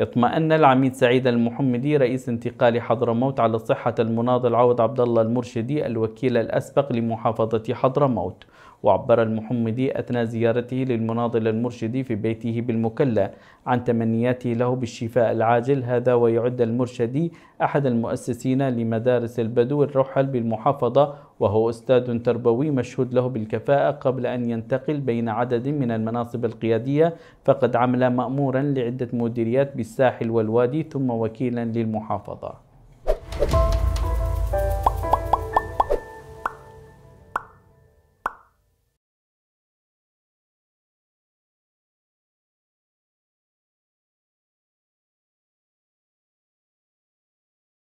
اطمأن العميد سعيد المحمدي رئيس انتقال حضرموت على صحة المناضل عوض عبد الله المرشدي الوكيل الأسبق لمحافظة حضرموت وعبر المحمدي أثناء زيارته للمناضل المرشدي في بيته بالمكلا عن تمنياته له بالشفاء العاجل هذا ويعد المرشدي أحد المؤسسين لمدارس البدو الرحل بالمحافظة وهو أستاذ تربوي مشهود له بالكفاءة قبل أن ينتقل بين عدد من المناصب القيادية فقد عمل مأمورا لعدة مديريات بالساحل والوادي ثم وكيلا للمحافظة